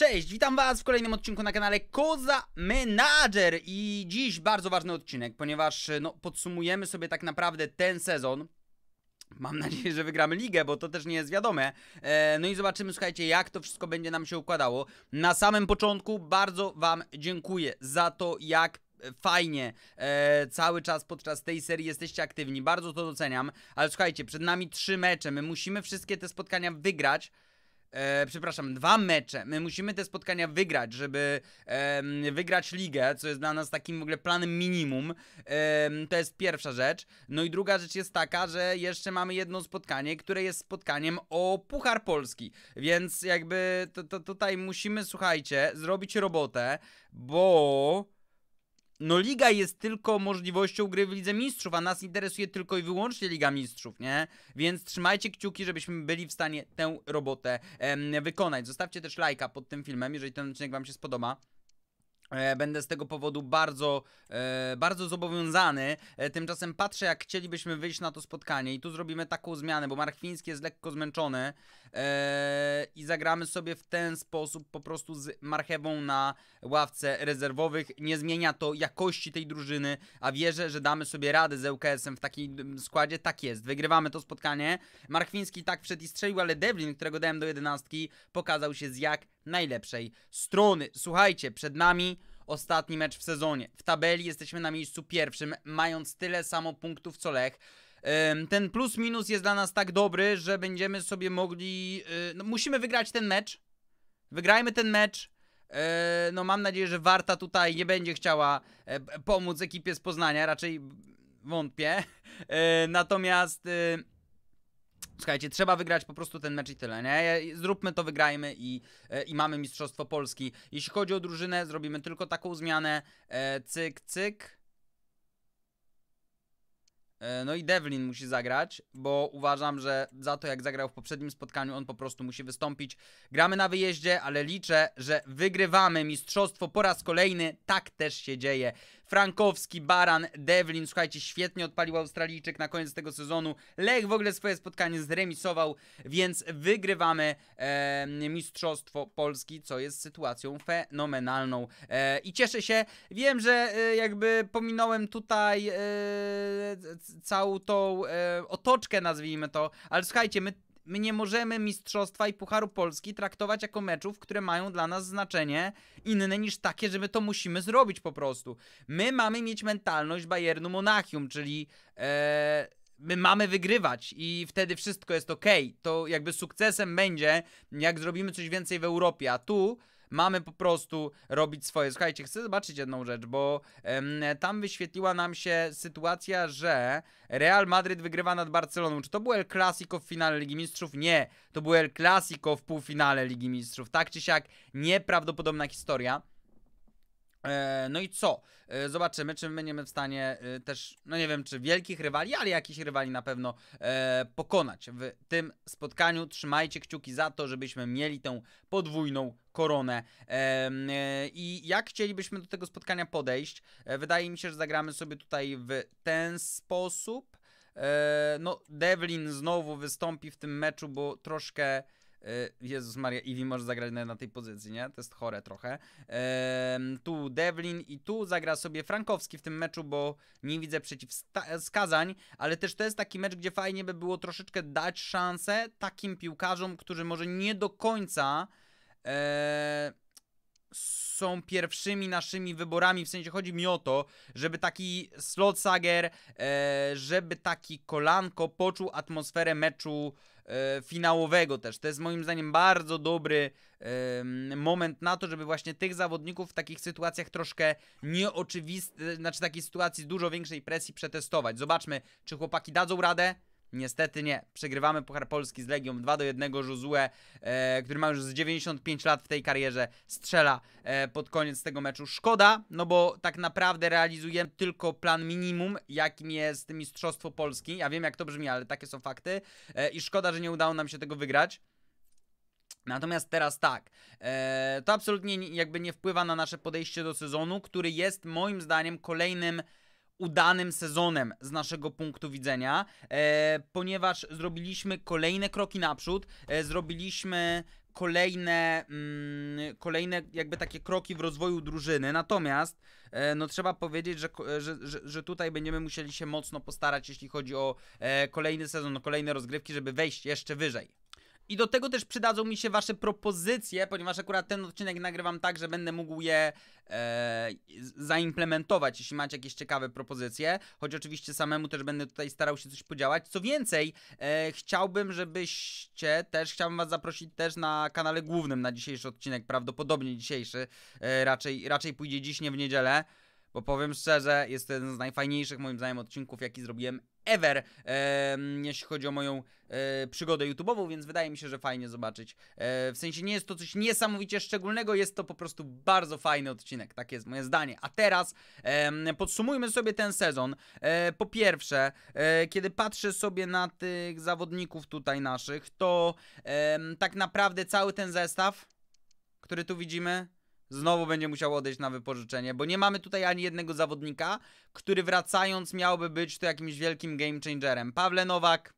Cześć, witam was w kolejnym odcinku na kanale Koza Manager i dziś bardzo ważny odcinek, ponieważ no, podsumujemy sobie tak naprawdę ten sezon. Mam nadzieję, że wygramy ligę, bo to też nie jest wiadome. E, no i zobaczymy, słuchajcie, jak to wszystko będzie nam się układało. Na samym początku bardzo wam dziękuję za to, jak e, fajnie e, cały czas podczas tej serii jesteście aktywni. Bardzo to doceniam, ale słuchajcie, przed nami trzy mecze. My musimy wszystkie te spotkania wygrać. E, przepraszam, dwa mecze. My musimy te spotkania wygrać, żeby e, wygrać ligę, co jest dla nas takim w ogóle planem minimum. E, to jest pierwsza rzecz. No i druga rzecz jest taka, że jeszcze mamy jedno spotkanie, które jest spotkaniem o Puchar Polski. Więc jakby to, to tutaj musimy, słuchajcie, zrobić robotę, bo no liga jest tylko możliwością gry w Lidze Mistrzów, a nas interesuje tylko i wyłącznie Liga Mistrzów, nie? Więc trzymajcie kciuki, żebyśmy byli w stanie tę robotę em, wykonać. Zostawcie też lajka pod tym filmem, jeżeli ten odcinek wam się spodoba. E, będę z tego powodu bardzo, e, bardzo zobowiązany. E, tymczasem patrzę, jak chcielibyśmy wyjść na to spotkanie i tu zrobimy taką zmianę, bo Markwiński jest lekko zmęczony i zagramy sobie w ten sposób po prostu z Marchewą na ławce rezerwowych. Nie zmienia to jakości tej drużyny, a wierzę, że damy sobie radę z ŁKS-em w takim składzie. Tak jest, wygrywamy to spotkanie. Markwiński tak wszedł i strzelił, ale Devlin, którego dałem do jedenastki, pokazał się z jak najlepszej strony. Słuchajcie, przed nami ostatni mecz w sezonie. W tabeli jesteśmy na miejscu pierwszym, mając tyle samo punktów co Lech. Ten plus minus jest dla nas tak dobry, że będziemy sobie mogli. Y, no, musimy wygrać ten mecz. Wygrajmy ten mecz. Y, no mam nadzieję, że Warta tutaj nie będzie chciała e, pomóc ekipie z Poznania, raczej wątpię. Y, natomiast Słuchajcie, trzeba wygrać po prostu ten mecz i tyle, nie? Zróbmy to, wygrajmy i, e, i mamy Mistrzostwo Polski. Jeśli chodzi o drużynę, zrobimy tylko taką zmianę. E, cyk, cyk. E, no i Devlin musi zagrać, bo uważam, że za to jak zagrał w poprzednim spotkaniu, on po prostu musi wystąpić. Gramy na wyjeździe, ale liczę, że wygrywamy mistrzostwo po raz kolejny. Tak też się dzieje. Frankowski, Baran, Devlin, słuchajcie, świetnie odpalił Australijczyk na koniec tego sezonu. Lech w ogóle swoje spotkanie zremisował, więc wygrywamy e, mistrzostwo Polski, co jest sytuacją fenomenalną. E, I cieszę się, wiem, że e, jakby pominąłem tutaj e, całą tą e, otoczkę, nazwijmy to. Ale słuchajcie, my, my nie możemy Mistrzostwa i Pucharu Polski traktować jako meczów, które mają dla nas znaczenie inne niż takie, że my to musimy zrobić po prostu. My mamy mieć mentalność Bayernu Monachium, czyli... E, my mamy wygrywać i wtedy wszystko jest ok. To jakby sukcesem będzie, jak zrobimy coś więcej w Europie, a tu Mamy po prostu robić swoje. Słuchajcie, chcę zobaczyć jedną rzecz, bo tam wyświetliła nam się sytuacja, że Real Madryt wygrywa nad Barceloną. Czy to był El Clasico w finale Ligi Mistrzów? Nie. To był El Clasico w półfinale Ligi Mistrzów. Tak czy siak, nieprawdopodobna historia. E, no i co? E, zobaczymy, czy będziemy w stanie e, też, no nie wiem, czy wielkich rywali, ale jakichś rywali na pewno pokonać w tym spotkaniu. Trzymajcie kciuki za to, żebyśmy mieli tę podwójną koronę. I jak chcielibyśmy do tego spotkania podejść? Wydaje mi się, że zagramy sobie tutaj w ten sposób. No, Devlin znowu wystąpi w tym meczu, bo troszkę E, Jezus Maria, Iwi może zagrać na tej pozycji, nie? To jest chore trochę. Tu Devlin i tu zagra sobie Frankowski w tym meczu, bo nie widzę przeciwwskazań, ale też to jest taki mecz, gdzie fajnie by było troszeczkę dać szansę takim piłkarzom, którzy może nie do końca e, są pierwszymi naszymi wyborami, w sensie chodzi mi o to, żeby taki Sager, e, żeby taki Kolanko poczuł atmosferę meczu E, finałowego też. To jest moim zdaniem bardzo dobry e, moment na to, żeby właśnie tych zawodników w takich sytuacjach troszkę nieoczywistych, znaczy takiej sytuacji dużo większej presji przetestować. Zobaczmy, czy chłopaki dadzą radę, Niestety nie. Przegrywamy Puchar Polski z Legią 2 do 1. Josue, e, który ma już z 95 lat w tej karierze, strzela e, pod koniec tego meczu. Szkoda, no bo tak naprawdę realizujemy tylko plan minimum, jakim jest Mistrzostwo Polski. Ja wiem, jak to brzmi, ale takie są fakty. E, I szkoda, że nie udało nam się tego wygrać. Natomiast teraz tak, e, to absolutnie jakby nie wpływa na nasze podejście do sezonu, który jest moim zdaniem kolejnym udanym sezonem z naszego punktu widzenia, e, ponieważ zrobiliśmy kolejne kroki naprzód, e, zrobiliśmy kolejne, mm, kolejne jakby takie kroki w rozwoju drużyny. Natomiast e, no trzeba powiedzieć, że, że, że, że, tutaj będziemy musieli się mocno postarać, jeśli chodzi o e, kolejny sezon, kolejne rozgrywki, żeby wejść jeszcze wyżej. I do tego też przydadzą mi się wasze propozycje, ponieważ akurat ten odcinek nagrywam tak, że będę mógł je e, zaimplementować, jeśli macie jakieś ciekawe propozycje, choć oczywiście samemu też będę tutaj starał się coś podziałać. Co więcej, e, chciałbym, żebyście też, chciałbym was zaprosić też na kanale głównym na dzisiejszy odcinek, prawdopodobnie dzisiejszy, e, raczej, raczej pójdzie dziś, nie w niedzielę bo powiem szczerze, jest to jeden z najfajniejszych moim zdaniem odcinków, jaki zrobiłem ever, e, jeśli chodzi o moją e, przygodę YouTube'ową, więc wydaje mi się, że fajnie zobaczyć. E, w sensie nie jest to coś niesamowicie szczególnego, jest to po prostu bardzo fajny odcinek, tak jest moje zdanie. A teraz podsumujmy sobie ten sezon. E, po pierwsze, e, kiedy patrzę sobie na tych zawodników tutaj naszych, to tak naprawdę cały ten zestaw, który tu widzimy, znowu będzie musiał odejść na wypożyczenie, bo nie mamy tutaj ani jednego zawodnika, który wracając miałby być tu jakimś wielkim game changerem. Pawle Nowak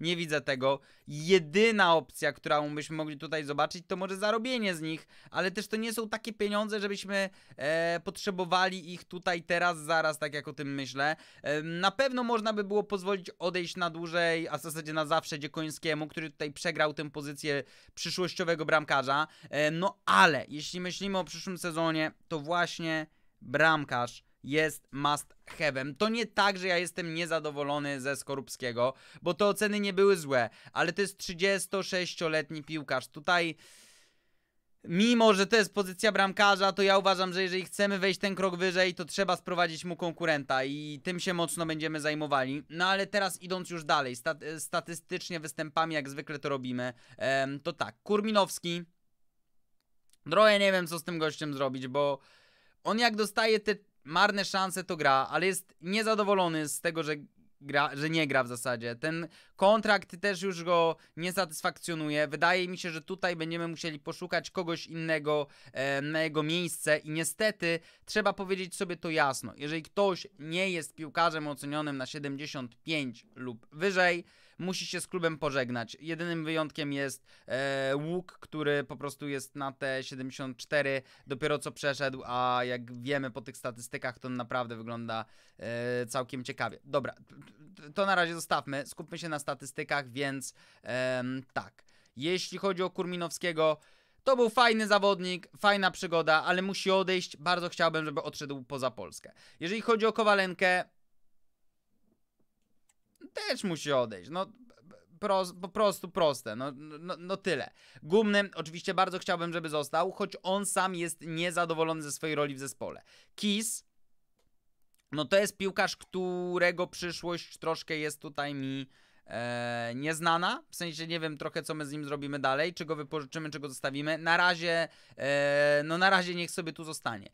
nie widzę tego. Jedyna opcja, którą byśmy mogli tutaj zobaczyć, to może zarobienie z nich, ale też to nie są takie pieniądze, żebyśmy e, potrzebowali ich tutaj teraz, zaraz, tak jak o tym myślę. E, na pewno można by było pozwolić odejść na dłużej, a w zasadzie na zawsze Dziekońskiemu, który tutaj przegrał tę pozycję przyszłościowego bramkarza. E, no ale jeśli myślimy o przyszłym sezonie, to właśnie bramkarz jest must have'em. To nie tak, że ja jestem niezadowolony ze Skorupskiego, bo te oceny nie były złe, ale to jest 36-letni piłkarz. Tutaj mimo, że to jest pozycja bramkarza, to ja uważam, że jeżeli chcemy wejść ten krok wyżej, to trzeba sprowadzić mu konkurenta i tym się mocno będziemy zajmowali. No ale teraz idąc już dalej, statystycznie występami jak zwykle to robimy, to tak, Kurminowski, Droje, nie wiem co z tym gościem zrobić, bo on jak dostaje te marne szanse to gra, ale jest niezadowolony z tego, że, gra, że nie gra w zasadzie. Ten kontrakt też już go nie satysfakcjonuje. Wydaje mi się, że tutaj będziemy musieli poszukać kogoś innego e, na jego miejsce i niestety trzeba powiedzieć sobie to jasno. Jeżeli ktoś nie jest piłkarzem ocenionym na 75 lub wyżej, musi się z klubem pożegnać. Jedynym wyjątkiem jest e, Łuk, który po prostu jest na te 74 dopiero co przeszedł, a jak wiemy po tych statystykach, to naprawdę wygląda e, całkiem ciekawie. Dobra, to na razie zostawmy, skupmy się na statystykach, więc e, tak. Jeśli chodzi o Kurminowskiego, to był fajny zawodnik, fajna przygoda, ale musi odejść. Bardzo chciałbym, żeby odszedł poza Polskę. Jeżeli chodzi o Kowalenkę, też musi odejść. No po prostu proste, no, no, no tyle. Gumny oczywiście bardzo chciałbym, żeby został, choć on sam jest niezadowolony ze swojej roli w zespole. Kiss no to jest piłkarz, którego przyszłość troszkę jest tutaj mi e, nieznana, w sensie nie wiem trochę co my z nim zrobimy dalej, czy go wypożyczymy, czy go zostawimy. Na razie, e, no na razie niech sobie tu zostanie.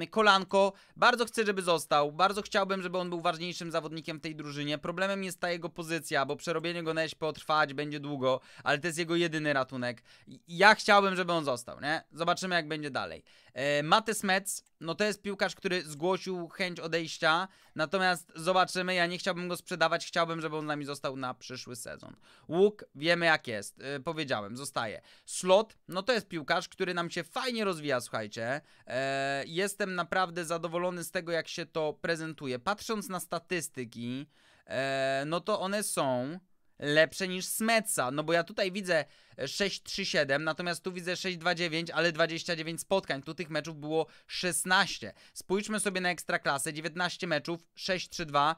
E, kolanko, bardzo chcę, żeby został, bardzo chciałbym, żeby on był ważniejszym zawodnikiem w tej drużynie. Problemem jest ta jego pozycja, bo przerobienie go na SP trwać będzie długo, ale to jest jego jedyny ratunek. Ja chciałbym, żeby on został, nie? Zobaczymy jak będzie dalej. E, Mates Metz, no to jest piłkarz, który zgłosił chęć odejścia, natomiast zobaczymy, ja nie chciałbym go sprzedawać, chciałbym, żeby on z nami został na przyszły sezon. Łuk, wiemy jak jest, e, powiedziałem, zostaje. Slot, no to jest piłkarz, który nam się fajnie rozwija, słuchajcie. E, jestem naprawdę zadowolony z tego, jak się to prezentuje. Patrząc na statystyki, e, no to one są lepsze niż Smeca. No bo ja tutaj widzę 6-3-7, e, natomiast tu widzę 6-2-9, ale 29 spotkań. Tu tych meczów było 16. Spójrzmy sobie na ekstraklasę. 19 meczów, 6-3-2,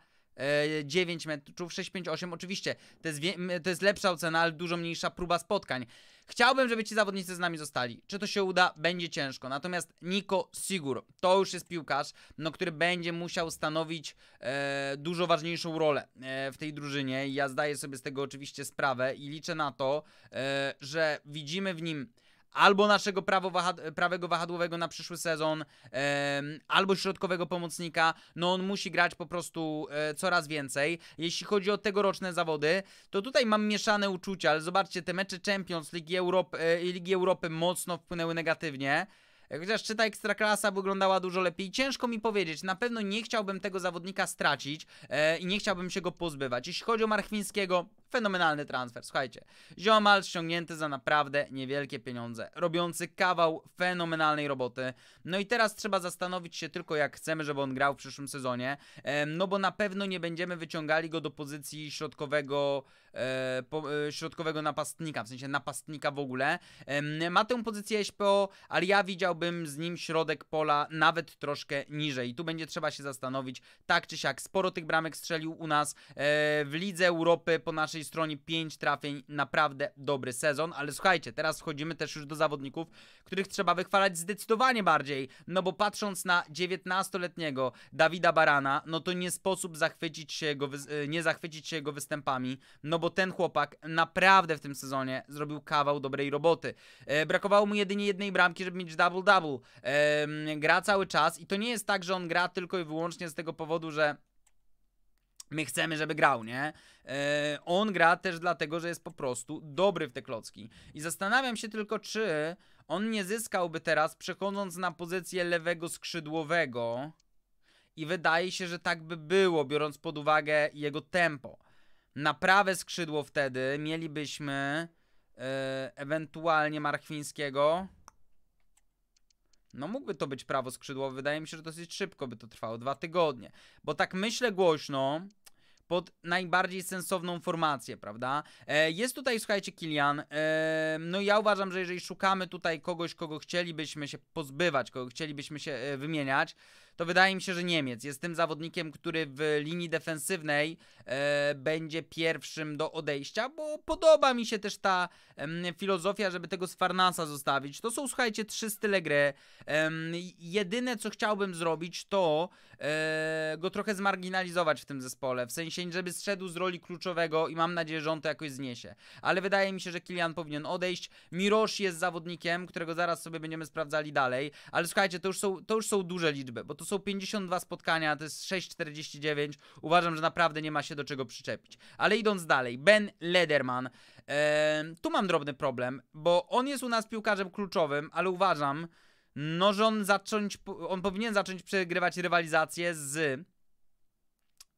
9 e, meczów, 6-5-8. Oczywiście to jest, to jest lepsza ocena, ale dużo mniejsza próba spotkań. Chciałbym, żeby ci zawodnicy z nami zostali. Czy to się uda? Będzie ciężko. Natomiast Niko Sigur to już jest piłkarz, no, który będzie musiał stanowić e, dużo ważniejszą rolę e, w tej drużynie. Ja zdaję sobie z tego oczywiście sprawę i liczę na to, e, że widzimy w nim albo naszego prawo prawego wahadłowego na przyszły sezon, e, albo środkowego pomocnika. No on musi grać po prostu e, coraz więcej. Jeśli chodzi o tegoroczne zawody, to tutaj mam mieszane uczucia, ale zobaczcie, te mecze Champions Ligi, Europy, e, Ligi Europy mocno wpłynęły negatywnie. E, chociaż czy ta ekstraklasa wyglądała dużo lepiej, ciężko mi powiedzieć. Na pewno nie chciałbym tego zawodnika stracić e, i nie chciałbym się go pozbywać. Jeśli chodzi o Marchwińskiego, Fenomenalny transfer, słuchajcie. Ziomal ściągnięty za naprawdę niewielkie pieniądze, robiący kawał fenomenalnej roboty. No i teraz trzeba zastanowić się tylko jak chcemy, żeby on grał w przyszłym sezonie, no bo na pewno nie będziemy wyciągali go do pozycji środkowego, e, e, środkowego napastnika, w sensie napastnika w ogóle. Ma tę pozycję SPO, ale ja widziałbym z nim środek pola nawet troszkę niżej. I tu będzie trzeba się zastanowić, tak czy siak, sporo tych bramek strzelił u nas e, w Lidze Europy po naszej naszej stronie 5 trafień, naprawdę dobry sezon, ale słuchajcie, teraz wchodzimy też już do zawodników, których trzeba wychwalać zdecydowanie bardziej, no bo patrząc na 19-letniego Dawida Barana, no to nie sposób zachwycić się jego, e, nie zachwycić się jego występami, no bo ten chłopak naprawdę w tym sezonie zrobił kawał dobrej roboty. E, brakowało mu jedynie jednej bramki, żeby mieć double-double. E, gra cały czas i to nie jest tak, że on gra tylko i wyłącznie z tego powodu, że my chcemy, żeby grał, nie? E, on gra też dlatego, że jest po prostu dobry w te klocki. I zastanawiam się tylko, czy on nie zyskałby teraz, przechodząc na pozycję lewego skrzydłowego. I wydaje się, że tak by było, biorąc pod uwagę jego tempo. Na prawe skrzydło wtedy mielibyśmy e, ewentualnie Marchwińskiego. No mógłby to być prawo skrzydłowe, wydaje mi się, że dosyć szybko by to trwało, dwa tygodnie. Bo tak myślę głośno, pod najbardziej sensowną formację, prawda? E, jest tutaj, słuchajcie, Kilian. E, no ja uważam, że jeżeli szukamy tutaj kogoś, kogo chcielibyśmy się pozbywać, kogo chcielibyśmy się e, wymieniać, to wydaje mi się, że Niemiec jest tym zawodnikiem, który w linii defensywnej e, będzie pierwszym do odejścia, bo podoba mi się też ta filozofia, żeby tego Farnasa zostawić. To są, słuchajcie, trzy style gry. Em, jedyne, co chciałbym zrobić, to e, go trochę zmarginalizować w tym zespole, w sensie, żeby zszedł z roli kluczowego i mam nadzieję, że on to jakoś zniesie. Ale wydaje mi się, że Kilian powinien odejść. Mirosz jest zawodnikiem, którego zaraz sobie będziemy sprawdzali dalej, ale słuchajcie, to już są, to już są duże liczby, bo to są 52 spotkania, to jest 6,49. Uważam, że naprawdę nie ma się do czego przyczepić. Ale idąc dalej, Ben Lederman. Eee, tu mam drobny problem, bo on jest u nas piłkarzem kluczowym, ale uważam, no, że on, zacząć, on powinien zacząć przegrywać rywalizację z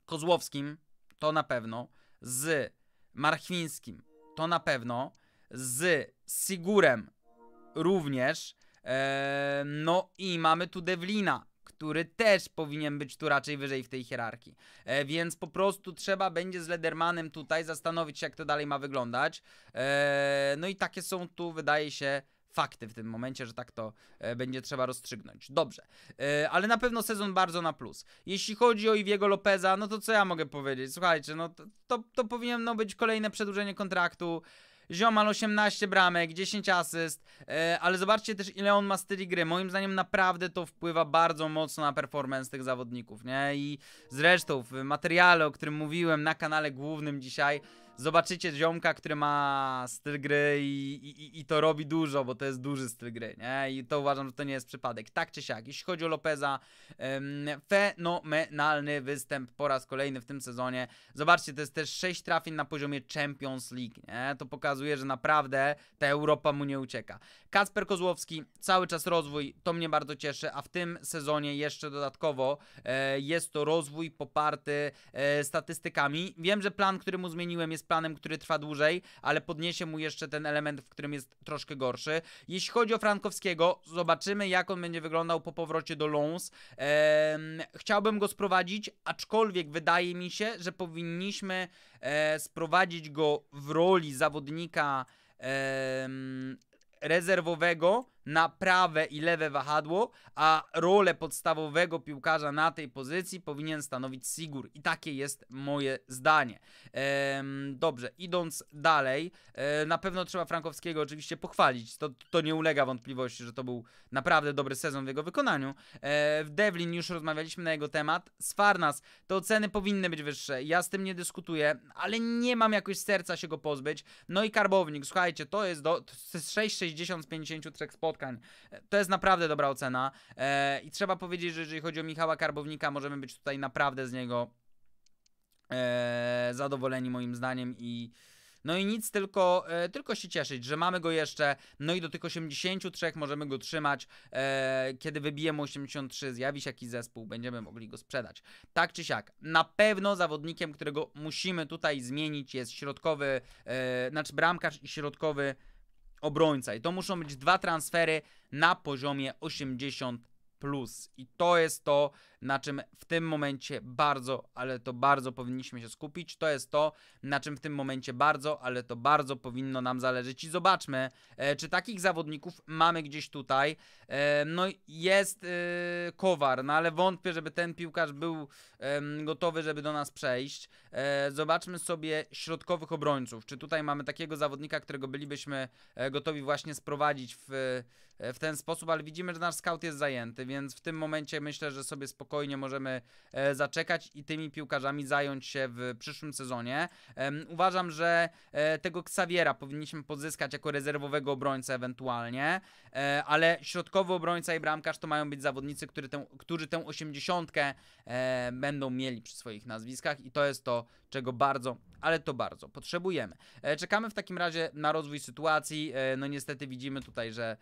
Kozłowskim, to na pewno, z Marchwińskim, to na pewno, z Sigurem również. Eee, no i mamy tu Devlina który też powinien być tu raczej wyżej w tej hierarchii. E, więc po prostu trzeba będzie z Ledermanem tutaj zastanowić się, jak to dalej ma wyglądać. E, no i takie są tu, wydaje się, fakty w tym momencie, że tak to e, będzie trzeba rozstrzygnąć. Dobrze, e, ale na pewno sezon bardzo na plus. Jeśli chodzi o Iwiego Lopeza, no to co ja mogę powiedzieć? Słuchajcie, no to, to, to powinno być kolejne przedłużenie kontraktu. Ziomal 18 bramek, 10 asyst, e, ale zobaczcie też ile on ma styli gry. Moim zdaniem naprawdę to wpływa bardzo mocno na performance tych zawodników, nie? I zresztą w materiale, o którym mówiłem na kanale głównym dzisiaj, zobaczycie ziomka, który ma styl gry i, i, i to robi dużo, bo to jest duży styl gry, nie? I to uważam, że to nie jest przypadek. Tak czy siak, jeśli chodzi o Lopeza, em, fenomenalny występ po raz kolejny w tym sezonie. Zobaczcie, to jest też 6 trafień na poziomie Champions League, nie? To pokazuje, że naprawdę ta Europa mu nie ucieka. Kacper Kozłowski, cały czas rozwój, to mnie bardzo cieszy, a w tym sezonie jeszcze dodatkowo e, jest to rozwój poparty e, statystykami. Wiem, że plan, który mu zmieniłem jest planem, który trwa dłużej, ale podniesie mu jeszcze ten element, w którym jest troszkę gorszy. Jeśli chodzi o Frankowskiego, zobaczymy jak on będzie wyglądał po powrocie do Lons. E, chciałbym go sprowadzić, aczkolwiek wydaje mi się, że powinniśmy e, sprowadzić go w roli zawodnika e, rezerwowego na prawe i lewe wahadło, a rolę podstawowego piłkarza na tej pozycji powinien stanowić Sigur. I takie jest moje zdanie. Ehm, dobrze, idąc dalej, e, na pewno trzeba Frankowskiego oczywiście pochwalić. To, to nie ulega wątpliwości, że to był naprawdę dobry sezon w jego wykonaniu. E, w Devlin już rozmawialiśmy na jego temat. Z Farnas te oceny powinny być wyższe. Ja z tym nie dyskutuję, ale nie mam jakoś serca się go pozbyć. No i Karbownik, słuchajcie, to jest, do, to jest 6,60 z 53 spotkań spotkań. E, to jest naprawdę dobra ocena e, i trzeba powiedzieć, że jeżeli chodzi o Michała Karbownika, możemy być tutaj naprawdę z niego e, zadowoleni moim zdaniem i no i nic, tylko, tylko się cieszyć, że mamy go jeszcze. No i do tych 83 możemy go trzymać. kiedy wybijemy 83, zjawi się jakiś zespół, będziemy mogli go sprzedać. Tak czy siak, na pewno zawodnikiem, którego musimy tutaj zmienić, jest środkowy, e, znaczy bramkarz i środkowy obrońca. I to muszą być dwa transfery na poziomie 80+. Plus. I to jest to, na czym w tym momencie bardzo, ale to bardzo powinniśmy się skupić. To jest to, na czym w tym momencie bardzo, ale to bardzo powinno nam zależeć. I zobaczmy, e, czy takich zawodników mamy gdzieś tutaj. E, no jest e, Kowar, no ale wątpię, żeby ten piłkarz był gotowy, żeby do nas przejść. Zobaczmy sobie środkowych obrońców. Czy tutaj mamy takiego zawodnika, którego bylibyśmy gotowi właśnie sprowadzić w, w ten sposób, ale widzimy, że nasz scout jest zajęty, więc w tym momencie myślę, że sobie spokojnie spokojnie możemy e, zaczekać i tymi piłkarzami zająć się w przyszłym sezonie. Uważam, że e, tego Xaviera powinniśmy pozyskać jako rezerwowego obrońcę ewentualnie, e, ale środkowy obrońca i bramkarz to mają być zawodnicy, którzy tę, którzy tę osiemdziesiątkę będą mieli przy swoich nazwiskach i to jest to, czego bardzo, ale to bardzo potrzebujemy. Czekamy w takim razie na rozwój sytuacji. No niestety widzimy tutaj, że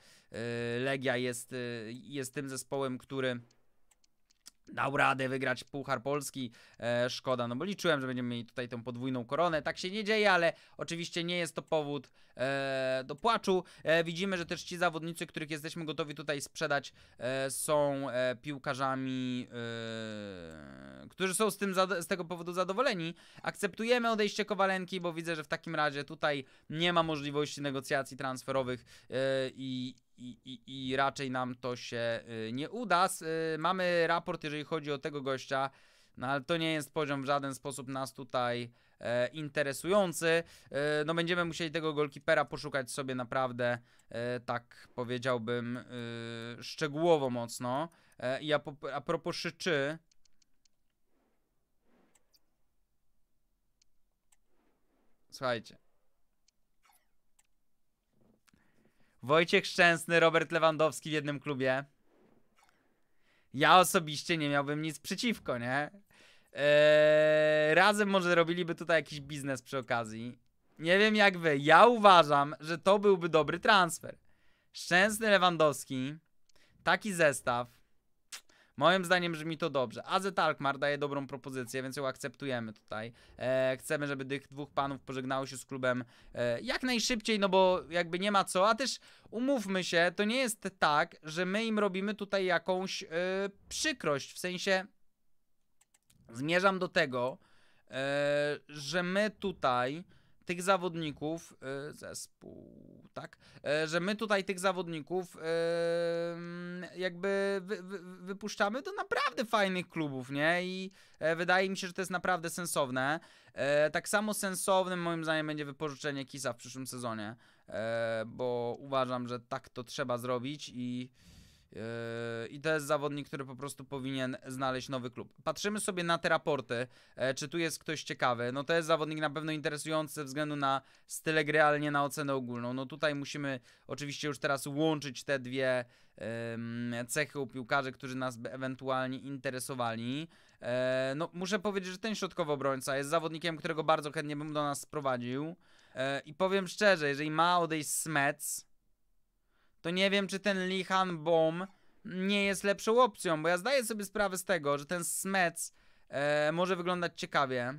Legia jest, jest tym zespołem, który dał radę wygrać Puchar Polski. E, szkoda, no bo liczyłem, że będziemy mieli tutaj tą podwójną koronę. Tak się nie dzieje, ale oczywiście nie jest to powód e, do płaczu. E, widzimy, że też ci zawodnicy, których jesteśmy gotowi tutaj sprzedać, e, są e, piłkarzami, e, którzy są z, tym z tego powodu zadowoleni. Akceptujemy odejście Kowalenki, bo widzę, że w takim razie tutaj nie ma możliwości negocjacji transferowych i i, i, i raczej nam to się y, nie uda. Y, mamy raport, jeżeli chodzi o tego gościa. No ale to nie jest poziom w żaden sposób nas tutaj e, interesujący. E, no będziemy musieli tego golkipera poszukać sobie naprawdę, e, tak powiedziałbym, szczegółowo mocno. I a propos szyczy... Słuchajcie, Wojciech Szczęsny, Robert Lewandowski w jednym klubie. Ja osobiście nie miałbym nic przeciwko, nie? Eee, razem może robiliby tutaj jakiś biznes przy okazji. Nie wiem jak wy. Ja uważam, że to byłby dobry transfer. Szczęsny Lewandowski, taki zestaw, Moim zdaniem brzmi to dobrze. AZ Alkmaar daje dobrą propozycję, więc ją akceptujemy tutaj. E, chcemy, żeby tych dwóch panów pożegnało się z klubem e, jak najszybciej, no bo jakby nie ma co, a też umówmy się, to nie jest tak, że my im robimy tutaj jakąś e, przykrość, w sensie zmierzam do tego, e, że my tutaj tych zawodników, y, zespół, tak, e, że my tutaj tych zawodników y, mm, jakby wy, wy, wypuszczamy do naprawdę fajnych klubów, nie? I e, wydaje mi się, że to jest naprawdę sensowne. E, tak samo sensownym moim zdaniem będzie wypożyczenie Kisa w przyszłym sezonie, bo uważam, że tak to trzeba zrobić i Yy, I to jest zawodnik, który po prostu powinien znaleźć nowy klub. Patrzymy sobie na te raporty, e, czy tu jest ktoś ciekawy. No to jest zawodnik na pewno interesujący ze względu na style gry, ale nie na ocenę ogólną. No tutaj musimy oczywiście już teraz łączyć te dwie cechy u piłkarzy, którzy nas by ewentualnie interesowali. E, no muszę powiedzieć, że ten środkowy obrońca jest zawodnikiem, którego bardzo chętnie bym do nas sprowadził. E, I powiem szczerze, jeżeli ma odejść Smets, to nie wiem, czy ten Han Bom nie jest lepszą opcją, bo ja zdaję sobie sprawę z tego, że ten Smec e, może wyglądać ciekawie.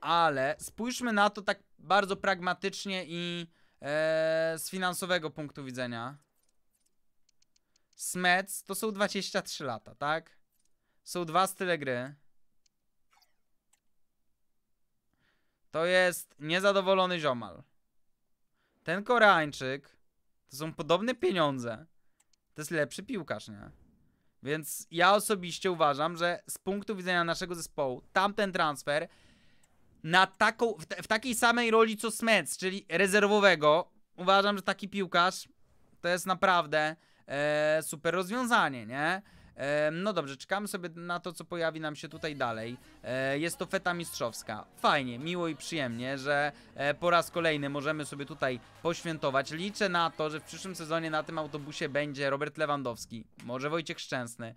Ale spójrzmy na to tak bardzo pragmatycznie i e, z finansowego punktu widzenia. Smec to są 23 lata, tak? Są dwa style gry. To jest niezadowolony ziomal. Ten Koreańczyk to są podobne pieniądze. To jest lepszy piłkarz, nie? Więc ja osobiście uważam, że z punktu widzenia naszego zespołu, tamten transfer na taką, w, w takiej samej roli co Smets, czyli rezerwowego, uważam, że taki piłkarz to jest naprawdę e, super rozwiązanie, nie? no dobrze, czekamy sobie na to, co pojawi nam się tutaj dalej. E, jest to feta mistrzowska. Fajnie, miło i przyjemnie, że e, po raz kolejny możemy sobie tutaj poświętować. Liczę na to, że w przyszłym sezonie na tym autobusie będzie Robert Lewandowski, może Wojciech Szczęsny.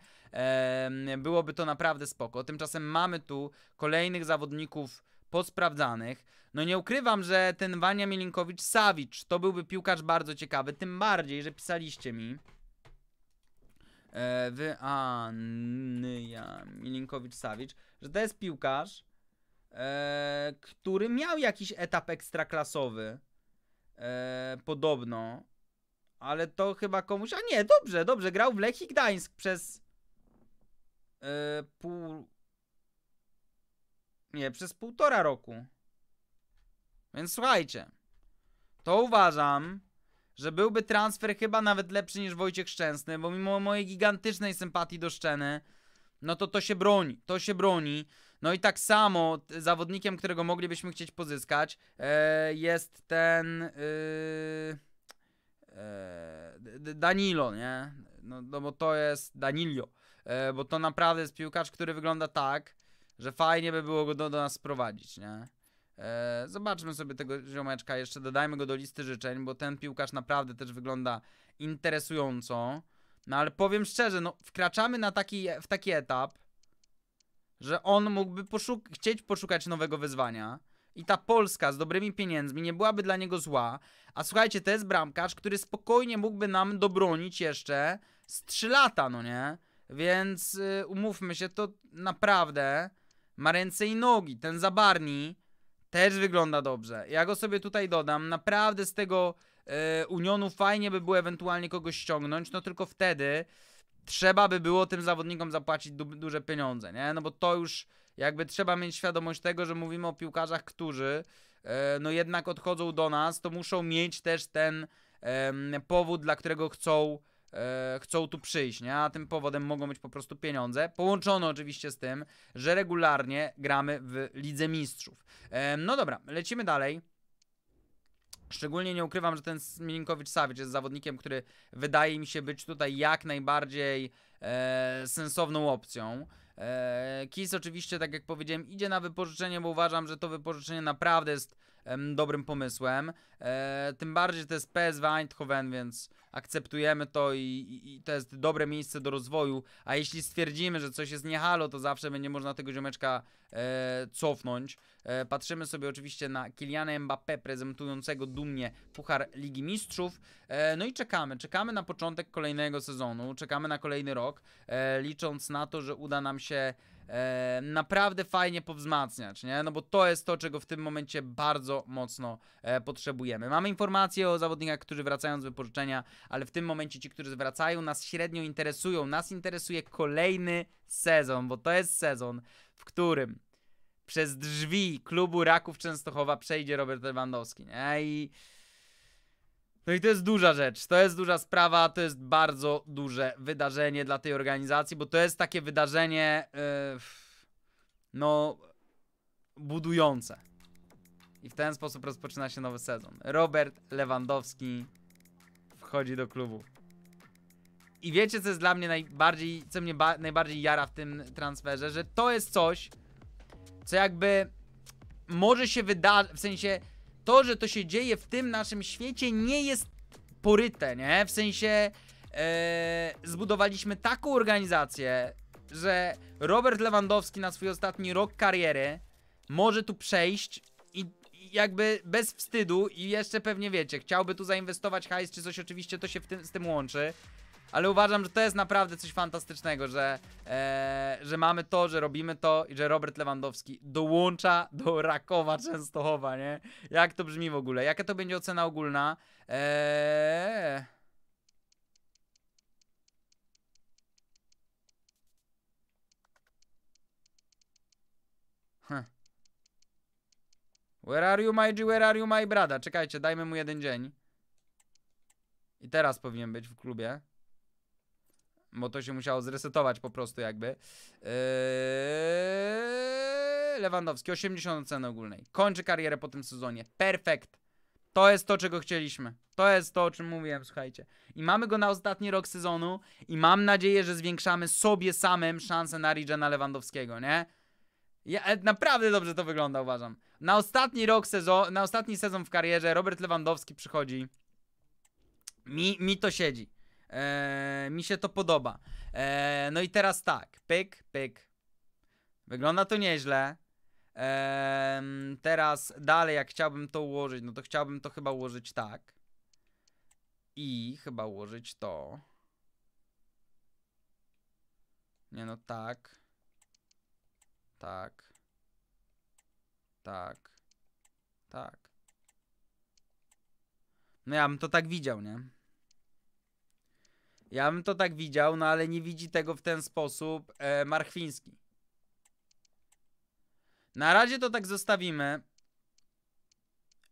byłoby to naprawdę spoko. Tymczasem mamy tu kolejnych zawodników posprawdzanych. No nie ukrywam, że ten Wania Milinkowicz-Sawicz to byłby piłkarz bardzo ciekawy, tym bardziej, że pisaliście mi, E, wy Ania Milinkowicz-Sawicz, że to jest piłkarz, e, który miał jakiś etap ekstraklasowy, e, podobno, ale to chyba komuś, a nie, dobrze, dobrze, grał w Lechii Gdańsk przez e, pół, nie, przez półtora roku. Więc słuchajcie, to uważam, że byłby transfer chyba nawet lepszy niż Wojciech Szczęsny, bo mimo mojej gigantycznej sympatii do Szczeny, no to to się broni, to się broni. No i tak samo zawodnikiem, którego moglibyśmy chcieć pozyskać e, jest ten y, e, Danilo, nie? No, no, bo to jest Danilio, e, bo to naprawdę jest piłkarz, który wygląda tak, że fajnie by było go do, do nas sprowadzić, nie? E, zobaczmy sobie tego ziomeczka, jeszcze dodajmy go do listy życzeń, bo ten piłkarz naprawdę też wygląda interesująco. No ale powiem szczerze, no wkraczamy na taki, w taki etap, że on mógłby poszuk chcieć poszukać nowego wyzwania. I ta Polska z dobrymi pieniędzmi nie byłaby dla niego zła. A słuchajcie, to jest bramkarz, który spokojnie mógłby nam dobronić jeszcze z 3 lata, no nie? Więc y, umówmy się, to naprawdę ma ręce i nogi. Ten Zabarni też wygląda dobrze. Ja go sobie tutaj dodam. Naprawdę z tego e, Unionu fajnie by było ewentualnie kogoś ściągnąć, no tylko wtedy trzeba by było tym zawodnikom zapłacić du duże pieniądze, nie? No bo to już jakby trzeba mieć świadomość tego, że mówimy o piłkarzach, którzy e, no jednak odchodzą do nas, to muszą mieć też ten e, powód, dla którego chcą e, chcą tu przyjść, nie? A tym powodem mogą być po prostu pieniądze. Połączono oczywiście z tym, że regularnie gramy w Lidze Mistrzów. E, no dobra, lecimy dalej. Szczególnie nie ukrywam, że ten Milinkowicz-Sawicz jest zawodnikiem, który wydaje mi się być tutaj jak najbardziej e, sensowną opcją. E, Kis oczywiście, tak jak powiedziałem, idzie na wypożyczenie, bo uważam, że to wypożyczenie naprawdę jest dobrym pomysłem. E, tym bardziej, że to jest PSV Eindhoven, więc akceptujemy to i, i, to jest dobre miejsce do rozwoju, a jeśli stwierdzimy, że coś jest niehalo, to zawsze będzie można tego ziomeczka e, cofnąć. E, patrzymy sobie oczywiście na Kiliana Mbappé prezentującego dumnie Puchar Ligi Mistrzów. E, no i czekamy, czekamy na początek kolejnego sezonu, czekamy na kolejny rok, e, licząc na to, że uda nam się E, naprawdę fajnie powzmacniać, nie? No bo to jest to, czego w tym momencie bardzo mocno e, potrzebujemy. Mamy informacje o zawodnikach, którzy wracają z wypożyczenia, ale w tym momencie ci, którzy zwracają, nas średnio interesują. Nas interesuje kolejny sezon, bo to jest sezon, w którym przez drzwi klubu Raków Częstochowa przejdzie Robert Lewandowski, nie? I no i to jest duża rzecz, to jest duża sprawa, to jest bardzo duże wydarzenie dla tej organizacji, bo to jest takie wydarzenie, yy, no, budujące. I w ten sposób rozpoczyna się nowy sezon. Robert Lewandowski wchodzi do klubu. I wiecie, co jest dla mnie najbardziej, co mnie najbardziej jara w tym transferze, że to jest coś, co jakby może się wydarzyć, w sensie to, że to się dzieje w tym naszym świecie nie jest poryte, nie? W sensie e, zbudowaliśmy taką organizację, że Robert Lewandowski na swój ostatni rok kariery może tu przejść i jakby bez wstydu i jeszcze pewnie wiecie, chciałby tu zainwestować hajs czy coś, oczywiście to się tym, z tym łączy. Ale uważam, że to jest naprawdę coś fantastycznego, że, e, że mamy to, że robimy to i że Robert Lewandowski dołącza do Rakowa Częstochowa, nie? Jak to brzmi w ogóle? Jaka to będzie ocena ogólna? E, where are you my G, where are you my brada? Czekajcie, dajmy mu jeden dzień. I teraz powinien być w klubie bo to się musiało zresetować po prostu jakby. Eee... Lewandowski, 80 ceny ogólnej. Kończy karierę po tym sezonie. Perfekt. To jest to, czego chcieliśmy. To jest to, o czym mówiłem, słuchajcie. I mamy go na ostatni rok sezonu i mam nadzieję, że zwiększamy sobie samym szansę na Rijana Lewandowskiego, nie? Ja, e, naprawdę dobrze to wygląda, uważam. Na ostatni rok sezon, na ostatni sezon w karierze Robert Lewandowski przychodzi. Mi, mi to siedzi. Eee, mi się to podoba. Eee, no i teraz tak, pyk, pyk. Wygląda to nieźle. Eee, teraz dalej, jak chciałbym to ułożyć, no to chciałbym to chyba ułożyć tak. I chyba ułożyć to. Nie no, tak. Tak. Tak. Tak. No ja bym to tak widział, nie? Ja bym to tak widział, no ale nie widzi tego w ten sposób e, Marchwiński. Na razie to tak zostawimy.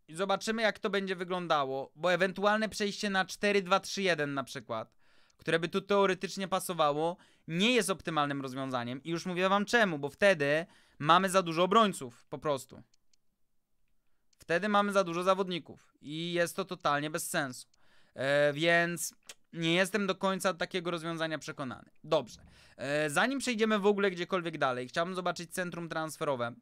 I zobaczymy jak to będzie wyglądało, bo ewentualne przejście na 4-2-3-1 na przykład, które by tu teoretycznie pasowało, nie jest optymalnym rozwiązaniem i już mówię wam czemu, bo wtedy mamy za dużo obrońców po prostu. Wtedy mamy za dużo zawodników i jest to totalnie bez sensu. E, więc nie jestem do końca takiego rozwiązania przekonany. Dobrze. E, zanim przejdziemy w ogóle gdziekolwiek dalej, chciałbym zobaczyć centrum transferowe,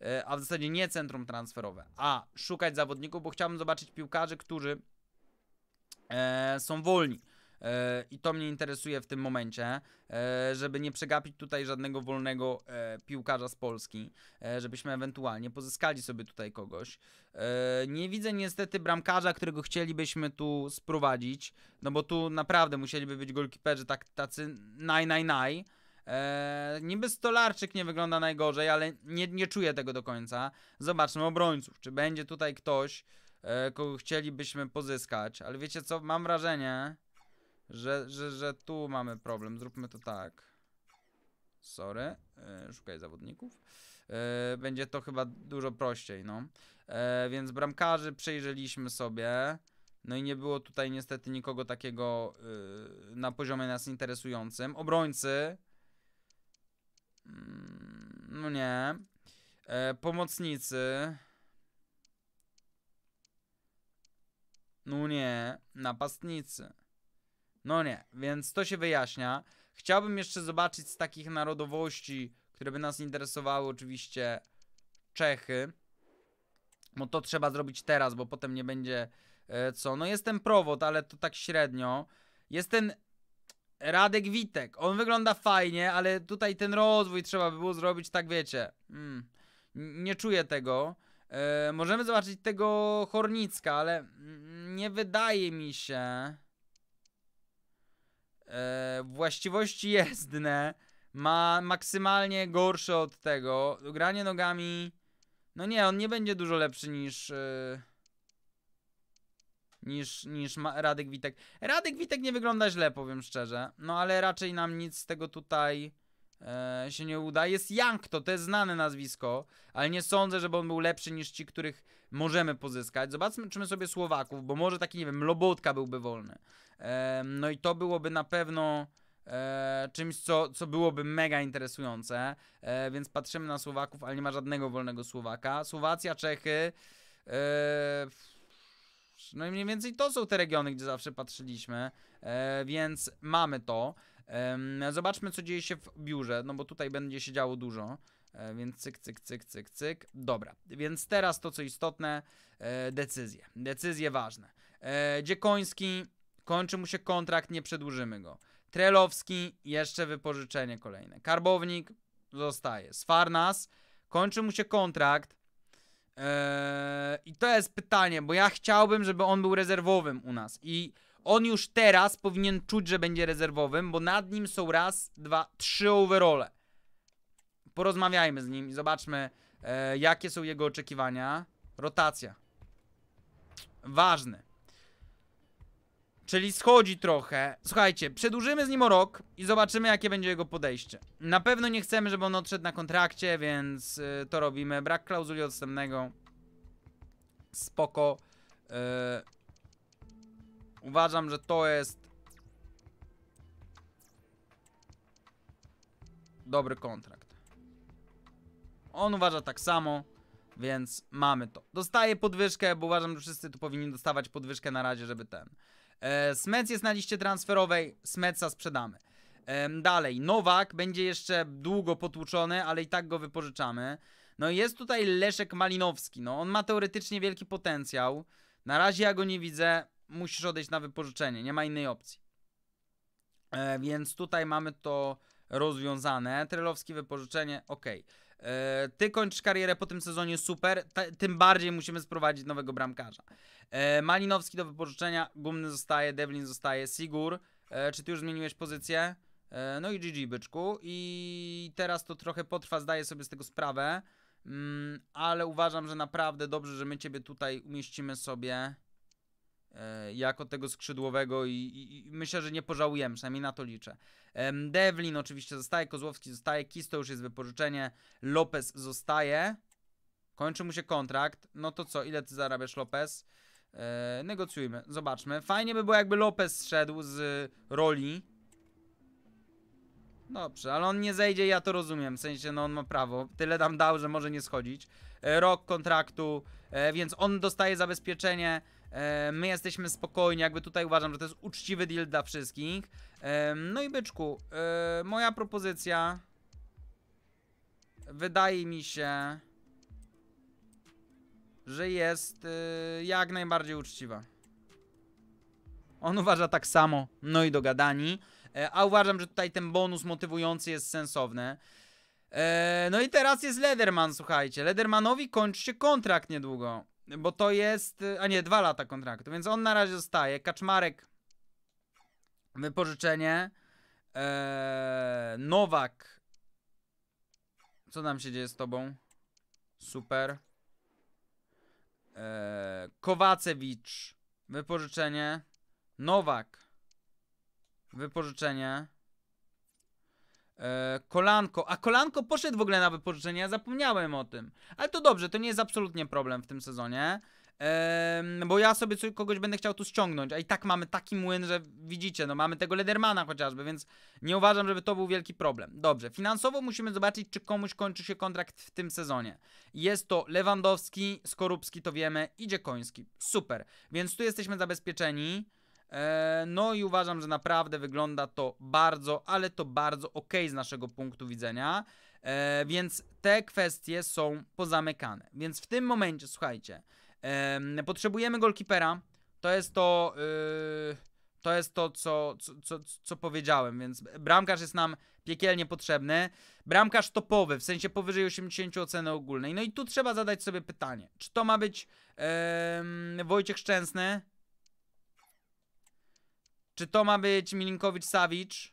e, a w zasadzie nie centrum transferowe, a szukać zawodników, bo chciałbym zobaczyć piłkarzy, którzy e, są wolni E, i to mnie interesuje w tym momencie, e, żeby nie przegapić tutaj żadnego wolnego e, piłkarza z Polski, żebyśmy ewentualnie pozyskali sobie tutaj kogoś. Nie widzę niestety bramkarza, którego chcielibyśmy tu sprowadzić, no bo tu naprawdę musieliby być golkiperzy tak, tacy naj, naj, naj. Eee, niby stolarczyk nie wygląda najgorzej, ale nie, nie czuję tego do końca. Zobaczmy obrońców. Czy będzie tutaj ktoś, e, kogo chcielibyśmy pozyskać? Ale wiecie co? Mam wrażenie, że, że, że tu mamy problem, zróbmy to tak. Sorry, e, szukaj zawodników. E, będzie to chyba dużo prościej, no. E, więc bramkarzy przejrzeliśmy sobie. No i nie było tutaj niestety nikogo takiego na poziomie nas interesującym. Obrońcy. Mm, no nie. pomocnicy. No nie. Napastnicy. No nie, więc to się wyjaśnia. Chciałbym jeszcze zobaczyć z takich narodowości, które by nas interesowały, oczywiście Czechy. Bo to trzeba zrobić teraz, bo potem nie będzie e, co. No jest ten prowod, ale to tak średnio. Jest ten Radek Witek. On wygląda fajnie, ale tutaj ten rozwój trzeba by było zrobić, tak wiecie. Mm. Nie czuję tego. E, możemy zobaczyć tego Hornicka, ale mm, nie wydaje mi się E, właściwości jezdne ma maksymalnie gorsze od tego. Granie nogami. No nie, on nie będzie dużo lepszy niż. E, niż, niż ma Radek Witek. Radek Witek nie wygląda źle, powiem szczerze. No ale raczej nam nic z tego tutaj E, się nie uda, jest Young, to jest znane nazwisko, ale nie sądzę, żeby on był lepszy niż ci, których możemy pozyskać. Zobaczmy, czymy sobie Słowaków, bo może taki, nie wiem, Lobotka byłby wolny. E, no i to byłoby na pewno... E, czymś, co, co byłoby mega interesujące. więc patrzymy na Słowaków, ale nie ma żadnego wolnego Słowaka. Słowacja, Czechy. no i mniej więcej to są te regiony, gdzie zawsze patrzyliśmy, więc mamy to. Zobaczmy, co dzieje się w biurze, no bo tutaj będzie się działo dużo. E, więc cyk, cyk, cyk, cyk, cyk. Dobra, więc teraz to, co istotne, e, decyzje. Decyzje ważne. E, Dziekoński, kończy mu się kontrakt, nie przedłużymy go. Trelowski, jeszcze wypożyczenie kolejne. Karbownik, zostaje. Sfarnas, kończy mu się kontrakt. I to jest pytanie, bo ja chciałbym, żeby on był rezerwowym u nas. I on już teraz powinien czuć, że będzie rezerwowym, bo nad nim są raz, dwa, trzy overole. Porozmawiajmy z nim i zobaczmy, e, jakie są jego oczekiwania. Rotacja. Ważny. Czyli schodzi trochę. Słuchajcie, przedłużymy z nim o rok i zobaczymy, jakie będzie jego podejście. Na pewno nie chcemy, żeby on odszedł na kontrakcie, więc y, to robimy. Brak klauzuli odstępnego. Spoko. Yy, Uważam, że to jest dobry kontrakt. On uważa tak samo, więc mamy to. Dostaje podwyżkę, bo uważam, że wszyscy tu powinni dostawać podwyżkę na razie, żeby ten. E, Smec jest na liście transferowej, Smeca sprzedamy. E, dalej, Nowak będzie jeszcze długo potłuczony, ale i tak go wypożyczamy. No i jest tutaj Leszek Malinowski, no on ma teoretycznie wielki potencjał. Na razie ja go nie widzę, musisz odejść na wypożyczenie, nie ma innej opcji. E, więc tutaj mamy to rozwiązane. Trylowski wypożyczenie, ok. E, ty kończysz karierę po tym sezonie, super. tym bardziej musimy sprowadzić nowego bramkarza. E, Malinowski do wypożyczenia, Gumny zostaje, Devlin zostaje, Sigur. E, czy ty już zmieniłeś pozycję? E, no i GG, byczku. I teraz to trochę potrwa, zdaję sobie z tego sprawę. Mm, ale uważam, że naprawdę dobrze, że my ciebie tutaj umieścimy sobie E, jako tego skrzydłowego i, i, i, myślę, że nie pożałujemy, przynajmniej na to liczę. Devlin oczywiście zostaje, Kozłowski zostaje, Kisto już jest wypożyczenie, Lopez zostaje, kończy mu się kontrakt, no to co, ile ty zarabiasz Lopez? E, negocjujmy, zobaczmy. Fajnie by było jakby Lopez szedł z roli. Dobrze, ale on nie zejdzie, ja to rozumiem, w sensie no on ma prawo, tyle tam dał, że może nie schodzić. E, rok kontraktu, więc on dostaje zabezpieczenie, E, my jesteśmy spokojni, jakby tutaj uważam, że to jest uczciwy deal dla wszystkich. E, no i byczku, e, moja propozycja wydaje mi się, że jest jak najbardziej uczciwa. On uważa tak samo, no i dogadani. A uważam, że tutaj ten bonus motywujący jest sensowny. No i teraz jest Lederman, słuchajcie. Ledermanowi kończy się kontrakt niedługo. Bo to jest, y, a nie, dwa lata kontraktu, więc on na razie zostaje. Kaczmarek wypożyczenie. Eee, Nowak. Co nam się dzieje z tobą? Super. Eee, Kowacewicz. Wypożyczenie. Nowak. Wypożyczenie. E, kolanko. A kolanko poszedł w ogóle na wypożyczenie, ja zapomniałem o tym. Ale to dobrze, to nie jest absolutnie problem w tym sezonie. bo ja sobie kogoś będę chciał tu ściągnąć, a i tak mamy taki młyn, że widzicie, no mamy tego Ledermana chociażby, więc nie uważam, żeby to był wielki problem. Dobrze, finansowo musimy zobaczyć, czy komuś kończy się kontrakt w tym sezonie. Jest to Lewandowski, Skorupski to wiemy idzie Koński. Super, więc tu jesteśmy zabezpieczeni. E, no i uważam, że naprawdę wygląda to bardzo, ale to bardzo ok z naszego punktu widzenia. E, więc te kwestie są pozamykane. Więc w tym momencie, słuchajcie, potrzebujemy golkipera. To jest to. Y, to jest to, co, co, co, co, powiedziałem, więc bramkarz jest nam piekielnie potrzebny. Bramkarz topowy, w sensie powyżej 80 oceny ogólnej. No i tu trzeba zadać sobie pytanie, czy to ma być Wojciech Szczęsny, czy to ma być Milinkowicz-Sawicz?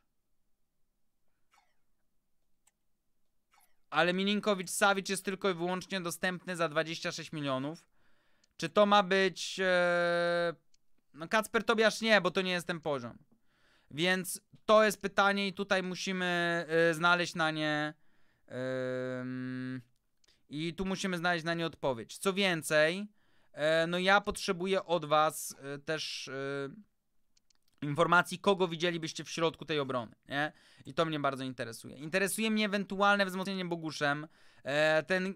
Ale Milinkowicz-Sawicz jest tylko i wyłącznie dostępny za 26 milionów. Czy to ma być... E, no Kacper Tobiasz nie, bo to nie jest ten poziom. Więc to jest pytanie i tutaj musimy e, znaleźć na nie... I tu musimy znaleźć na nie odpowiedź. Co więcej, e, no ja potrzebuję od was też informacji, kogo widzielibyście w środku tej obrony, nie? I to mnie bardzo interesuje. Interesuje mnie ewentualne wzmocnienie Boguszem. E, ten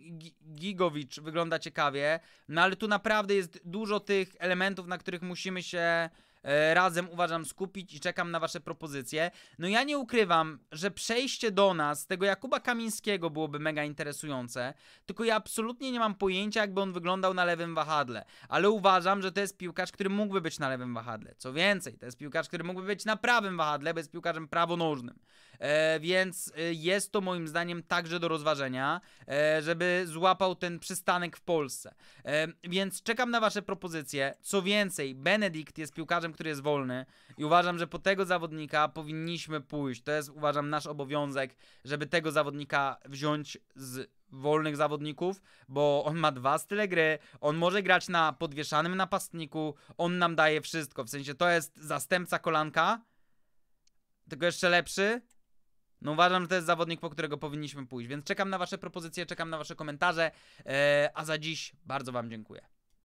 Gigowicz wygląda ciekawie, no ale tu naprawdę jest dużo tych elementów, na których musimy się E, razem uważam skupić i czekam na wasze propozycje. No ja nie ukrywam, że przejście do nas tego Jakuba Kamińskiego byłoby mega interesujące, tylko ja absolutnie nie mam pojęcia jakby on wyglądał na lewym wahadle, ale uważam, że to jest piłkarz, który mógłby być na lewym wahadle. Co więcej, to jest piłkarz, który mógłby być na prawym wahadle, bo jest piłkarzem prawonożnym. E, więc y, jest to moim zdaniem także do rozważenia, e, żeby złapał ten przystanek w Polsce. E, więc czekam na Wasze propozycje. Co więcej, Benedikt jest piłkarzem, który jest wolny i uważam, że po tego zawodnika powinniśmy pójść. To jest, uważam, nasz obowiązek, żeby tego zawodnika wziąć z wolnych zawodników, bo on ma dwa style gry, on może grać na podwieszanym napastniku, on nam daje wszystko, w sensie to jest zastępca kolanka, tylko jeszcze lepszy, no uważam, że to jest zawodnik, po którego powinniśmy pójść, więc czekam na Wasze propozycje, czekam na Wasze komentarze, e, a za dziś bardzo Wam dziękuję.